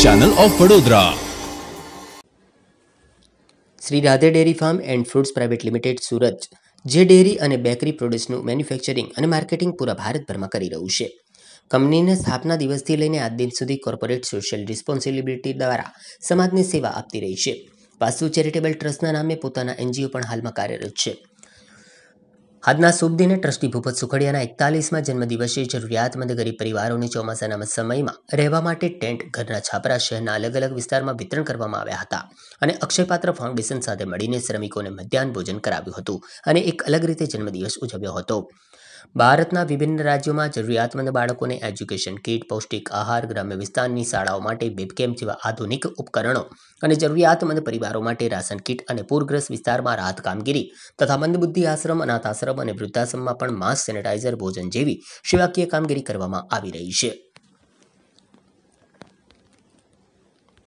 channel of Vadodara Shri Radhe dairy farm and fruits private limited Surat જે dairy અને bakery પ્રોડ્યુસનું manufacturing અને માર્કેટિંગ પૂરા ભારતભરમાં કરી રહ્યું છે કંપનીને સ્થાપના દિવસથી લઈને આજ દિન સુધી કોર્પોરેટ સોશિયલ રિસ્પોન્સિબિલિટી દ્વારા સમાજની સેવા આપતી રહી છે વાસુ ચેરિટેબલ ટ્રસ્ટના નામે પોતાના એનજીઓ પણ હાલમાં કાર્યરત છે આજના શુભ દિને ટ્રસ્ટી ભૂપત સુખડિયાના એકતાલીસમાં જન્મદિવસે જરૂરિયાતમંદ ગરીબ પરિવારોને ચોમાસાના સમયમાં રહેવા માટે ટેન્ટ ઘરના છાપરા શહેરના અલગ અલગ વિસ્તારમાં વિતરણ કરવામાં આવ્યા હતા અને અક્ષયપાત્ર ફાઉન્ડેશન સાથે મળીને શ્રમિકોને મધ્યાહન ભોજન કરાવ્યું હતું અને એક અલગ રીતે જન્મદિવસ ઉજવ્યો હતો ભારતના વિભિન્ન રાજ્યોમાં જરૂરિયાતમંદ બાળકોને એજ્યુકેશન કીટ પૌષ્ટિક આહાર ગ્રામ્ય વિસ્તારની શાળાઓ માટે વેબકેમ જેવા આધુનિક ઉપકરણો અને જરૂરિયાતમંદ પરિવારો માટે રાશન કીટ અને પૂરગ્રસ્ત વિસ્તારમાં રાહત કામગીરી તથા મંદબુદ્ધિ આશ્રમ અનાથ આશ્રમ અને વૃદ્ધાશ્રમમાં પણ માસ્ક સેનેટાઇઝર ભોજન જેવી સેવાકીય કામગીરી કરવામાં આવી રહી છે